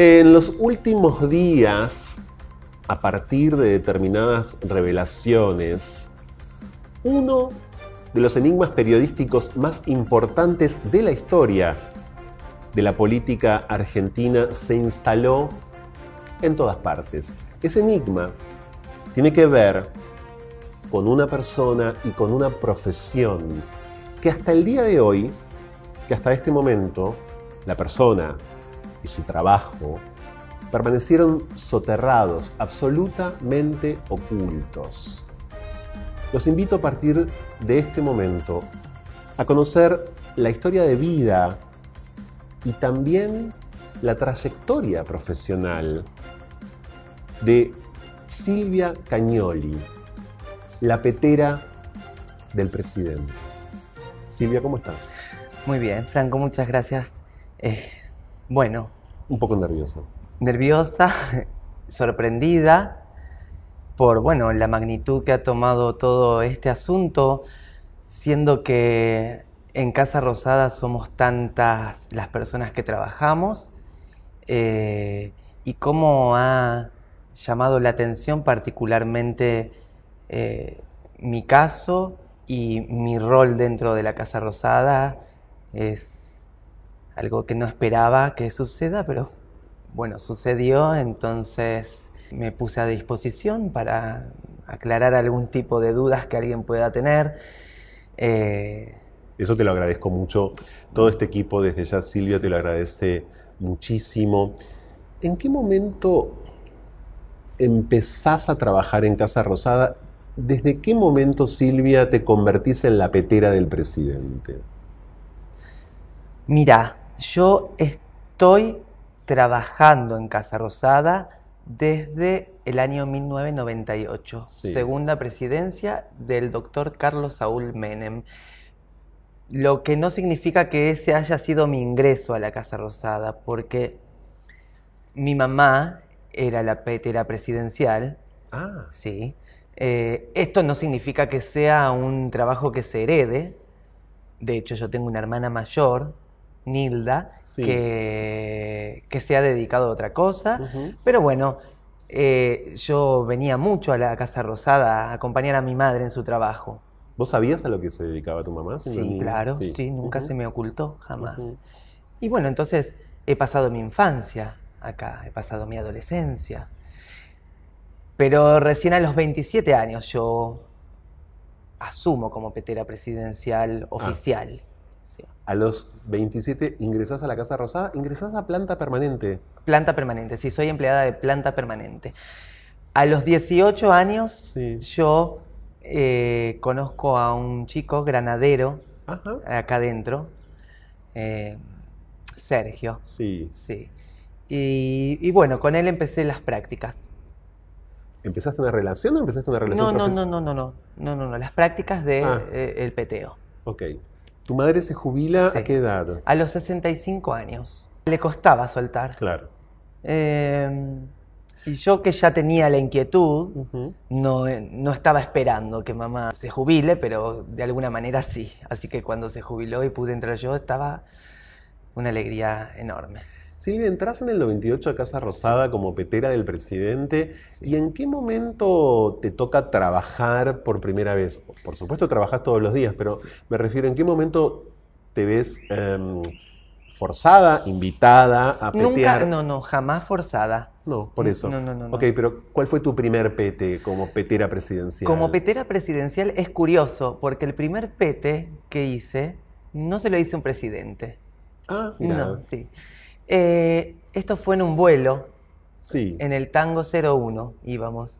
En los últimos días, a partir de determinadas revelaciones, uno de los enigmas periodísticos más importantes de la historia de la política argentina se instaló en todas partes. Ese enigma tiene que ver con una persona y con una profesión que hasta el día de hoy, que hasta este momento, la persona su trabajo permanecieron soterrados, absolutamente ocultos. Los invito a partir de este momento a conocer la historia de vida y también la trayectoria profesional de Silvia Cañoli, la petera del presidente. Silvia, ¿cómo estás? Muy bien, Franco, muchas gracias. Eh, bueno, un poco nerviosa. Nerviosa, sorprendida por bueno, la magnitud que ha tomado todo este asunto, siendo que en Casa Rosada somos tantas las personas que trabajamos eh, y cómo ha llamado la atención particularmente eh, mi caso y mi rol dentro de la Casa Rosada es algo que no esperaba que suceda, pero bueno, sucedió, entonces me puse a disposición para aclarar algún tipo de dudas que alguien pueda tener. Eh, Eso te lo agradezco mucho. Todo este equipo, desde ya Silvia, te lo agradece muchísimo. ¿En qué momento empezás a trabajar en Casa Rosada? ¿Desde qué momento, Silvia, te convertís en la petera del presidente? Mira, yo estoy trabajando en Casa Rosada desde el año 1998, segunda presidencia del doctor Carlos Saúl Menem. Lo que no significa que ese haya sido mi ingreso a la Casa Rosada, porque mi mamá era la petera presidencial. Ah. Sí. Eh, esto no significa que sea un trabajo que se herede. De hecho, yo tengo una hermana mayor Nilda que, que, se ha dedicado a otra cosa. Pero bueno, eh, yo venía mucho a la Casa Rosada a acompañar a mi madre en su trabajo. ¿Vos sabías a lo que se dedicaba tu mamá? Sí, claro, sí, nunca se me ocultó, jamás. Y bueno, entonces he pasado mi infancia acá, he pasado mi adolescencia. Pero recién a los 27 años yo asumo como petera presidencial ah. oficial. A los 27 ingresás a la Casa Rosada, ingresás a planta permanente. Planta permanente, sí, soy empleada de planta permanente. A los 18 años yo eh, conozco a un chico granadero acá adentro, eh, Sergio. Sí. Sí. Y, bueno, con él empecé las prácticas. ¿Empezaste una relación o empezaste una relación? No, no, no, no, no, no, no, no, no, las prácticas del de, ah. eh, el peteo. Ok. ¿Tu madre se jubila a qué edad? A los 65 años. Le costaba soltar. Claro. Em, y yo que ya tenía la inquietud, no, no, estaba esperando que mamá se jubile, pero de alguna manera sí. Así que cuando se jubiló y pude entrar yo, estaba una alegría enorme. Silvia, entras en el 98 a Casa Rosada como petera del presidente. ¿Y en qué momento te toca trabajar por primera vez? Por supuesto, trabajas todos los días, pero me refiero, ¿en qué momento te ves em, forzada, invitada a petear? Nunca, no, no, jamás forzada. No, por eso. No, no, no, Ok, pero ¿cuál fue tu primer pete como petera presidencial? Como petera presidencial es curioso, porque el primer pete que hice no se lo hice a un presidente. Ah, No, sí. Eh, esto fue en un vuelo. Sí. En el Tango 01 íbamos.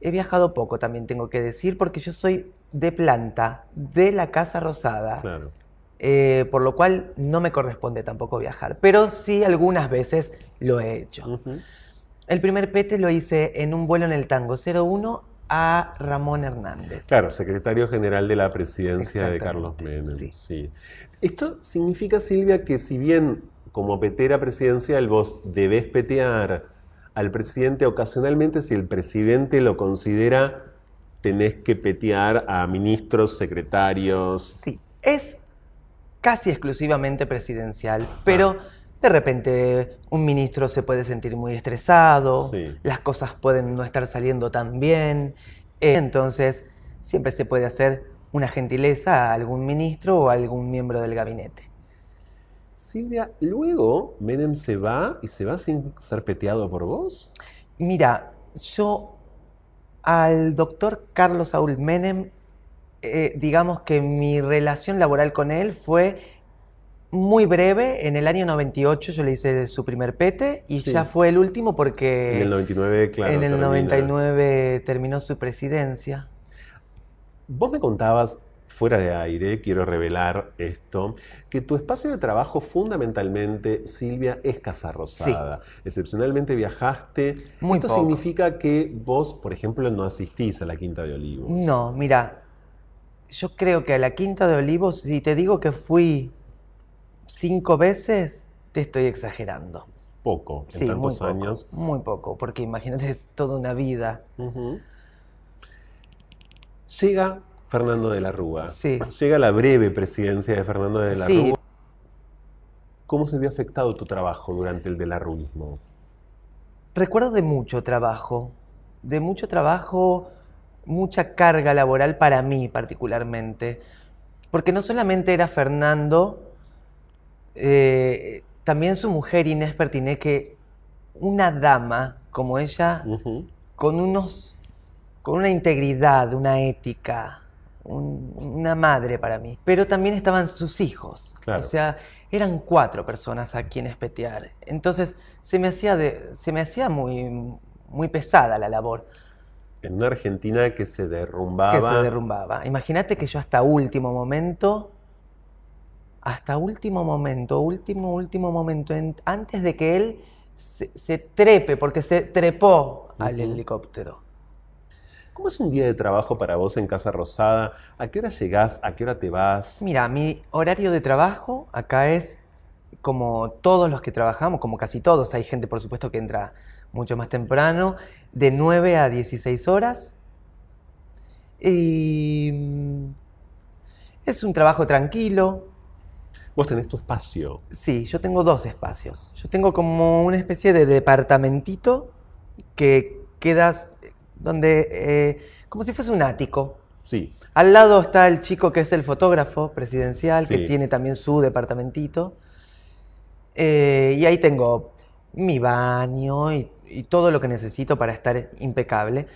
He viajado poco también, tengo que decir, porque yo soy de planta, de la Casa Rosada. Claro. Eh, por lo cual no me corresponde tampoco viajar, pero sí algunas veces lo he hecho. El primer pete lo hice en un vuelo en el Tango 01 a Ramón Hernández. Claro, secretario general de la presidencia de Carlos Menem. sí. Esto significa, Silvia, que si bien como petera presidencial, vos debés petear al presidente ocasionalmente si el presidente lo considera, tenés que petear a ministros, secretarios. Sí, es casi exclusivamente presidencial, ah. pero de repente un ministro se puede sentir muy estresado, las cosas pueden no estar saliendo tan bien, eh, entonces siempre se puede hacer una gentileza a algún ministro o a algún miembro del gabinete. Silvia, luego Menem se va y se va sin ser peteado por vos. Mira, yo al doctor Carlos Saúl Menem, eh, digamos que mi relación laboral con él fue muy breve, en el año 98 yo le hice su primer pete y ya fue el último porque... En el 99, claro. En el 99 terminó su presidencia. Vos me contabas fuera de aire, quiero revelar esto, que tu espacio de trabajo fundamentalmente, Silvia, es Casa Excepcionalmente viajaste. esto significa que vos, por ejemplo, no asistís a la Quinta de Olivos. No, mira, yo creo que a la Quinta de Olivos, si te digo que fui cinco veces, te estoy exagerando. Poco, en tantos años. muy poco, porque imagínate, es toda una vida. Siga Fernando de la Rúa. Llega la breve presidencia de Fernando de la Rúa. ¿Cómo se vio afectado tu trabajo durante el de la Recuerdo de mucho trabajo, de mucho trabajo, mucha carga laboral para mí particularmente, porque no solamente era Fernando, eh, también su mujer Inés Pertiné, que una dama como ella, con unos, con una integridad, una ética, una madre para mí. Pero también estaban sus hijos. O sea, eran cuatro personas a quienes petear. Entonces se me hacía, se me hacía muy, muy pesada la labor. En una Argentina que se derrumbaba. Que se derrumbaba. Imagínate que yo hasta último momento, hasta último momento, último, último momento, antes de que él se, trepe, porque se trepó al helicóptero ¿Cómo es un día de trabajo para vos en Casa Rosada? ¿A qué hora llegás? ¿A qué hora te vas? Mira, mi horario de trabajo acá es como todos los que trabajamos, como casi todos. Hay gente, por supuesto, que entra mucho más temprano, de 9 a 16 horas. Y mm, es un trabajo tranquilo. Vos tenés tu espacio. Sí, yo tengo dos espacios. Yo tengo como una especie de departamentito que quedas donde, eh, como si fuese un ático. Sí. Al lado está el chico que es el fotógrafo presidencial, que tiene también su departamentito. Eh, y ahí tengo mi baño y, todo lo que necesito para estar impecable.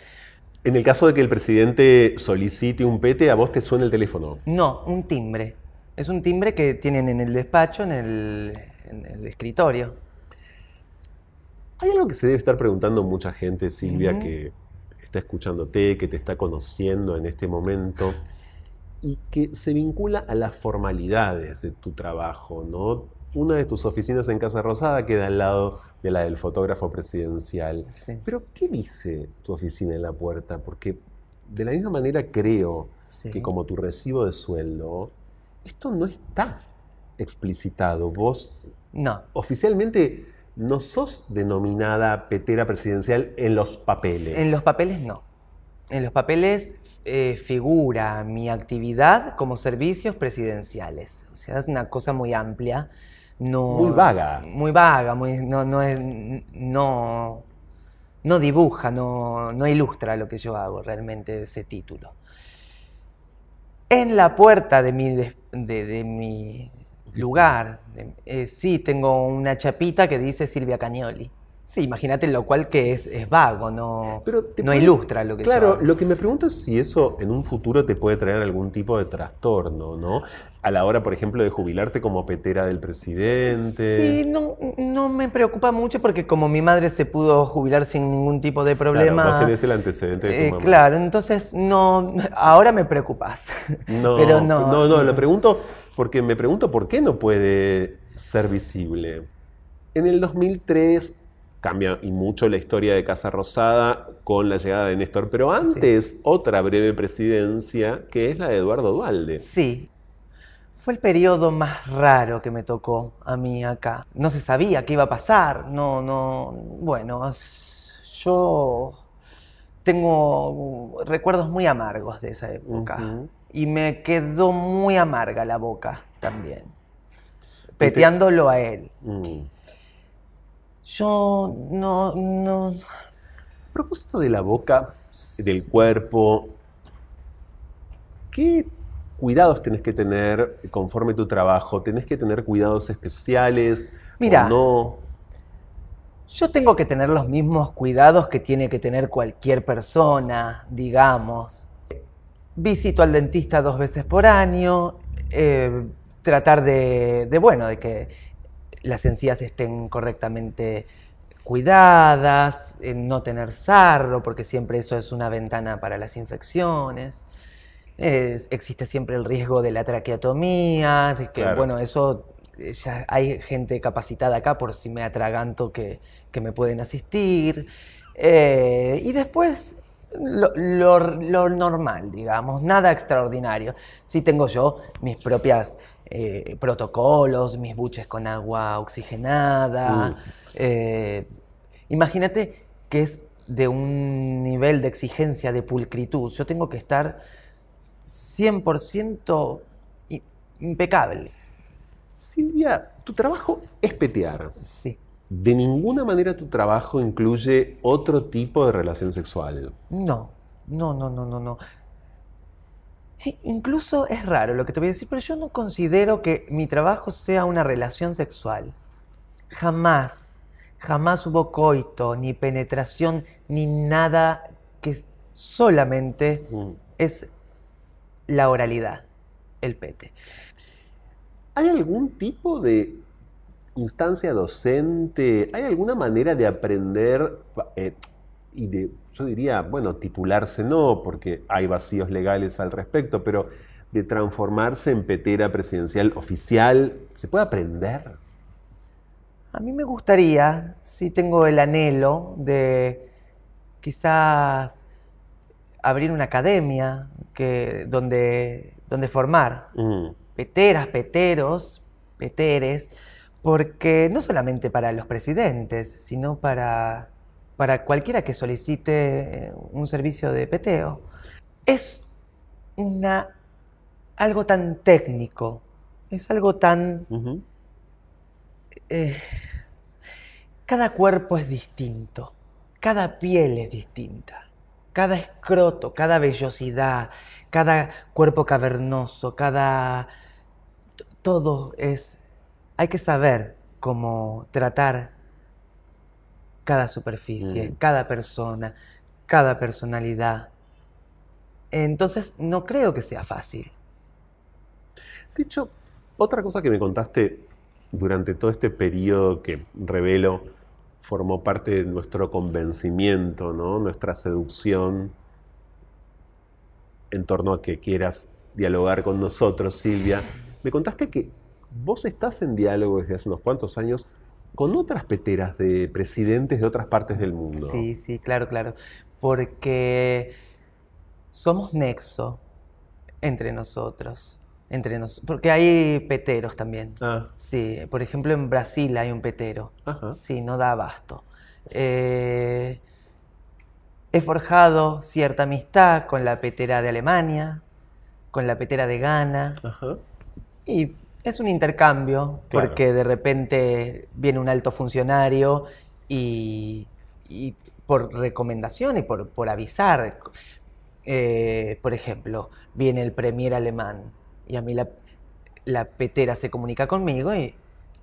En el caso de que el presidente solicite un pete, ¿a vos te suena el teléfono? No, un timbre. Es un timbre que tienen en el despacho, en el, escritorio. Hay algo que se debe estar preguntando mucha gente, Silvia, que está escuchándote, que te está conociendo en este momento y que se vincula a las formalidades de tu trabajo, ¿no? Una de tus oficinas en Casa Rosada queda al lado de la del fotógrafo presidencial. Pero ¿qué dice tu oficina en la puerta? Porque de la misma manera creo que como tu recibo de sueldo, esto no está explicitado. Vos no. oficialmente no sos denominada petera presidencial en los papeles. En los papeles no. En los papeles eh, figura mi actividad como servicios presidenciales. O sea, es una cosa muy amplia. No, muy vaga. Muy vaga, no, no, es, no, no dibuja, no, no ilustra lo que yo hago realmente ese título. En la puerta de mi, de mi lugar. Eh, sí. tengo una chapita que dice Silvia Cagnoli. Sí, imagínate lo cual que es, vago, no, no ilustra lo que Claro, lo que me pregunto es si eso en un futuro te puede traer algún tipo de trastorno, ¿no? A la hora, por ejemplo, de jubilarte como petera del presidente. Sí, no, no me preocupa mucho porque como mi madre se pudo jubilar sin ningún tipo de problema. Claro, tenés el antecedente de tu eh, Claro, entonces no, ahora me preocupas. Pero no, no, no, lo pregunto porque me pregunto por qué no puede ser visible. En el 2003 cambia y mucho la historia de Casa Rosada con la llegada de Néstor, pero antes otra breve presidencia que es la de Eduardo Dualde. Sí. Fue el periodo más raro que me tocó a mí acá. No se sabía qué iba a pasar, no, no, bueno, yo tengo recuerdos muy amargos de esa época y me quedó muy amarga la boca también, peteándolo a él. Mm. Yo no, A propósito de la boca, del cuerpo, ¿qué cuidados tenés que tener conforme tu trabajo? ¿Tenés que tener cuidados especiales? Mira, no? yo tengo que tener los mismos cuidados que tiene que tener cualquier persona, digamos visito al dentista dos veces por año, eh, tratar de, bueno, de que las encías estén correctamente cuidadas, eh, no tener sarro, porque siempre eso es una ventana para las infecciones. existe siempre el riesgo de la traqueotomía, que, bueno, eso eh, ya hay gente capacitada acá por si me atraganto que, que me pueden asistir. y después lo, normal, digamos, nada extraordinario. Sí tengo yo mis propias eh, protocolos, mis buches con agua oxigenada. Uh. Eh, imagínate que es de un nivel de exigencia, de pulcritud. Yo tengo que estar 100% impecable. Silvia, tu trabajo es petear. Sí de ninguna manera tu trabajo incluye otro tipo de relación sexual. No, no, no, no, no, no. Incluso es raro lo que te voy a decir, pero yo no considero que mi trabajo sea una relación sexual. Jamás, jamás hubo coito, ni penetración, ni nada que solamente es la oralidad, el pete. ¿Hay algún tipo de instancia docente, ¿hay alguna manera de aprender eh, y de, yo diría, bueno, titularse no, porque hay vacíos legales al respecto, pero de transformarse en petera presidencial oficial, ¿se puede aprender? A mí me gustaría, sí tengo el anhelo de quizás abrir una academia que, donde, donde formar mm. peteras, peteros, peteres porque no solamente para los presidentes, sino para, para cualquiera que solicite eh, un servicio de peteo. Es una, algo tan técnico, es algo tan... Eh, cada cuerpo es distinto, cada piel es distinta, cada escroto, cada vellosidad, cada cuerpo cavernoso, cada... Todo es hay que saber cómo tratar cada superficie, mm. cada persona, cada personalidad. Entonces, no creo que sea fácil. Dicho, otra cosa que me contaste durante todo este periodo que revelo formó parte de nuestro convencimiento, ¿no? nuestra seducción en torno a que quieras dialogar con nosotros, Silvia. Me contaste que vos estás en diálogo desde hace unos cuantos años con otras peteras de presidentes de otras partes del mundo. Sí, sí, claro, claro. Porque somos nexo entre nosotros. Entre porque hay peteros también. Ah. Sí, por ejemplo, en Brasil hay un petero. Ajá. Sí, no da abasto. Eh, he forjado cierta amistad con la petera de Alemania, con la petera de Ghana. Ajá. Y es un intercambio, porque de repente viene un alto funcionario y, por recomendación y por, por avisar. Eh, por ejemplo, viene el premier alemán y a mí la, la petera se comunica conmigo y,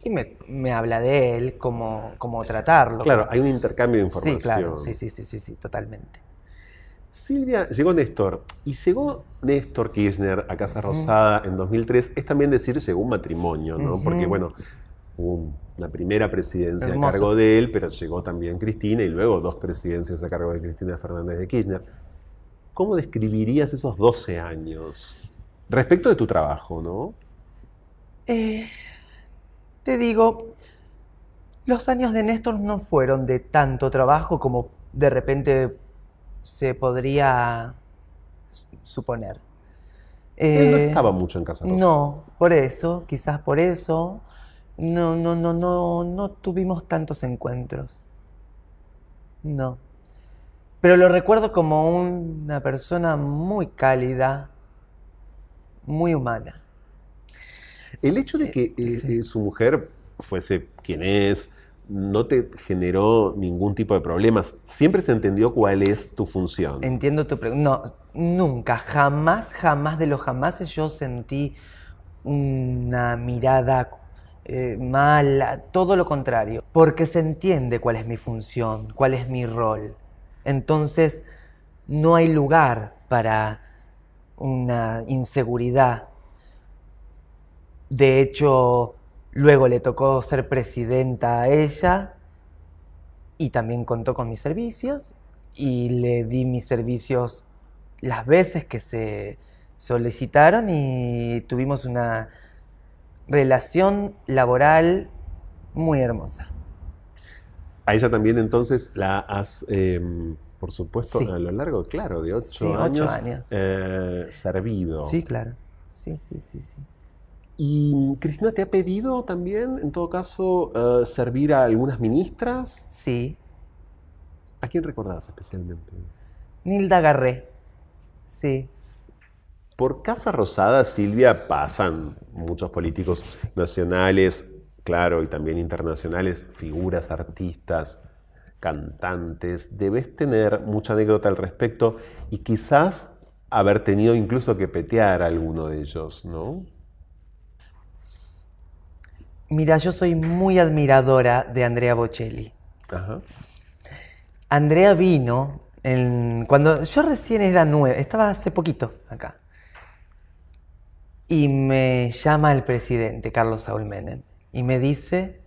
y me, habla de él, cómo, cómo tratarlo. Claro, hay un intercambio de información. Sí, claro, sí, sí, sí, sí, sí totalmente. Silvia, llegó Néstor, y llegó Néstor Kirchner a Casa Rosada en 2003, es también decir, llegó un matrimonio, ¿no? Porque, bueno, hubo una primera presidencia a cargo de él, pero llegó también Cristina y luego dos presidencias a cargo de Cristina Fernández de Kirchner. ¿Cómo describirías esos 12 años respecto de tu trabajo, no? Eh, te digo, los años de Néstor no fueron de tanto trabajo como de repente se podría suponer. Él no eh, estaba mucho en Casa No, por eso, quizás por eso, no, no, no, no, no tuvimos tantos encuentros. No. Pero lo recuerdo como una persona muy cálida, muy humana. El hecho de que eh, eh, su mujer fuese quien es, no te generó ningún tipo de problemas. Siempre se entendió cuál es tu función. Entiendo tu pregunta. No, nunca, jamás, jamás de los jamás yo sentí una mirada eh, mala, todo lo contrario, porque se entiende cuál es mi función, cuál es mi rol. Entonces, no hay lugar para una inseguridad. De hecho, Luego le tocó ser presidenta a ella y también contó con mis servicios y le di mis servicios las veces que se solicitaron y tuvimos una relación laboral muy hermosa. A ella también entonces la has, em, por supuesto, a lo largo, claro, de ocho años, eh, servido. Sí, claro. Sí, sí, sí, sí. Y Cristina, ¿te ha pedido también, en todo caso, eh, servir a algunas ministras? Sí. ¿A quién recordás especialmente? Nilda Garré, sí. Por Casa Rosada, Silvia, pasan muchos políticos nacionales, claro, y también internacionales, figuras, artistas, cantantes. Debes tener mucha anécdota al respecto y quizás haber tenido incluso que petear a alguno de ellos, ¿no? Mira, yo soy muy admiradora de Andrea Bocelli. Andrea vino cuando yo recién era nueve, estaba hace poquito acá. Y me llama el presidente, Carlos Saúl Menem, y me dice,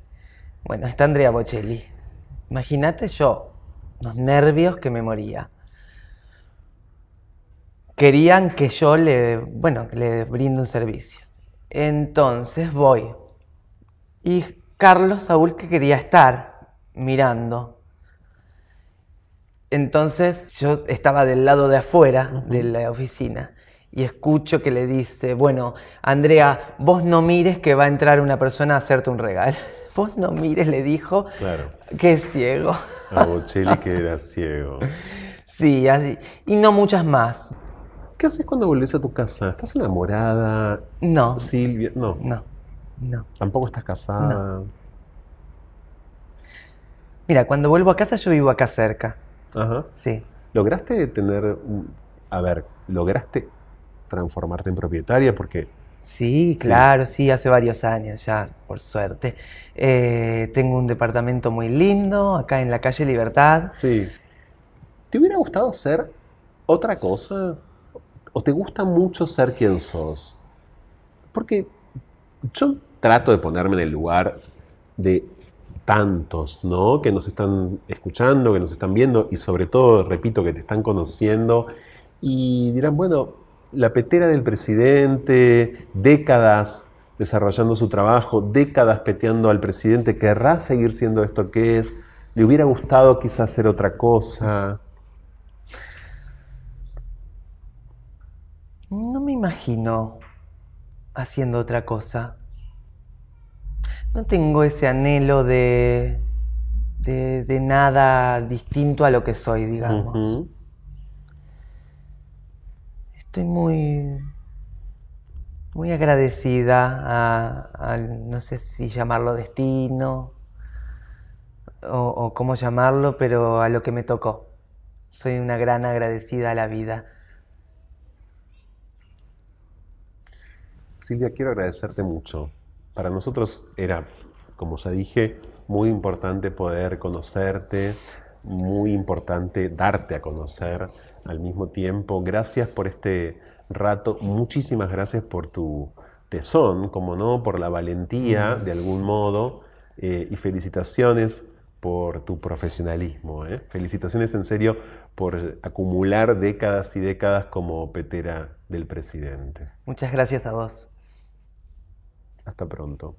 bueno, está Andrea Bocelli. Imagínate yo, los nervios que me moría. Querían que yo le, bueno, le brinde un servicio. Entonces voy, y Carlos Saúl que quería estar mirando. Entonces yo estaba del lado de afuera de la oficina y escucho que le dice, bueno, Andrea, vos no mires que va a entrar una persona a hacerte un regalo. Vos no mires, le dijo, claro. que es ciego. A Bocelli que era ciego. Sí, y no muchas más. ¿Qué haces cuando volvés a tu casa? ¿Estás enamorada? No. Silvia, no. No. No. Tampoco estás casada. Mira, cuando vuelvo a casa yo vivo acá cerca. Ajá. Sí. ¿Lograste tener, a ver, lograste transformarte en propietaria? Porque... Sí, claro, sí, hace varios años ya, por suerte. Eh, tengo un departamento muy lindo acá en la calle Libertad. Sí. ¿Te hubiera gustado ser otra cosa? ¿O te gusta mucho ser quien sos? Porque yo trato de ponerme en el lugar de tantos, ¿no? Que nos están escuchando, que nos están viendo y sobre todo, repito, que te están conociendo y dirán, bueno, la petera del presidente, décadas desarrollando su trabajo, décadas peteando al presidente, querrá seguir siendo esto que es, le hubiera gustado quizás hacer otra cosa. No me imagino haciendo otra cosa. No tengo ese anhelo de, nada distinto a lo que soy, digamos. Estoy muy, muy agradecida a, no sé si llamarlo destino o cómo llamarlo, pero a lo que me tocó. Soy una gran agradecida a la vida. Silvia, quiero agradecerte mucho para nosotros era, como ya dije, muy importante poder conocerte, muy importante darte a conocer al mismo tiempo. Gracias por este rato, muchísimas gracias por tu tesón, como no, por la valentía de algún modo eh, y felicitaciones por tu profesionalismo. ¿eh? Felicitaciones en serio por acumular décadas y décadas como petera del presidente. Muchas gracias a vos. Hasta pronto.